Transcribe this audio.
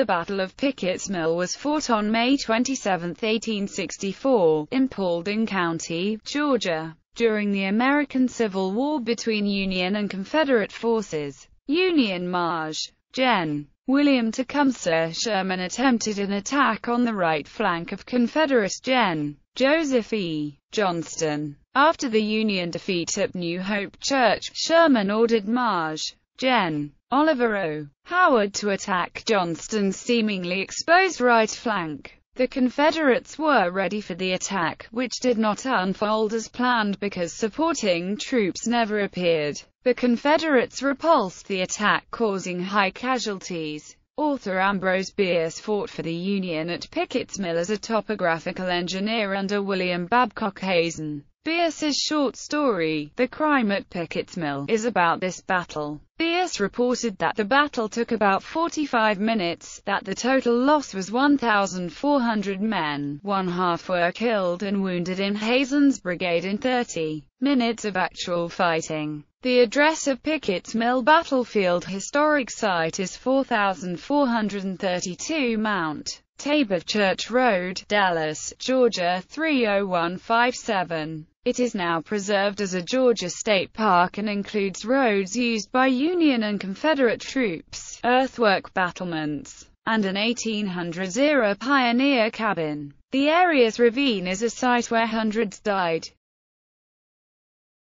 The Battle of Pickett's Mill was fought on May 27, 1864, in Paulding County, Georgia, during the American Civil War between Union and Confederate forces. Union Marge, Gen. William Tecumseh Sherman attempted an attack on the right flank of Confederate Gen. Joseph E. Johnston. After the Union defeat at New Hope Church, Sherman ordered Marge, Gen. Oliver O. Howard to attack Johnston's seemingly exposed right flank. The Confederates were ready for the attack, which did not unfold as planned because supporting troops never appeared. The Confederates repulsed the attack, causing high casualties. Author Ambrose Bierce fought for the Union at Pickett's Mill as a topographical engineer under William Babcock Hazen. Bierce's short story, The Crime at Pickett's Mill, is about this battle. Press reported that the battle took about 45 minutes, that the total loss was 1,400 men, one half were killed and wounded in Hazen's brigade in 30 minutes of actual fighting. The address of Pickett's Mill Battlefield Historic Site is 4432 Mount Tabor Church Road, Dallas, Georgia 30157. It is now preserved as a Georgia state park and includes roads used by Union and Confederate troops, earthwork battlements, and an 1800s-era pioneer cabin. The area's ravine is a site where hundreds died.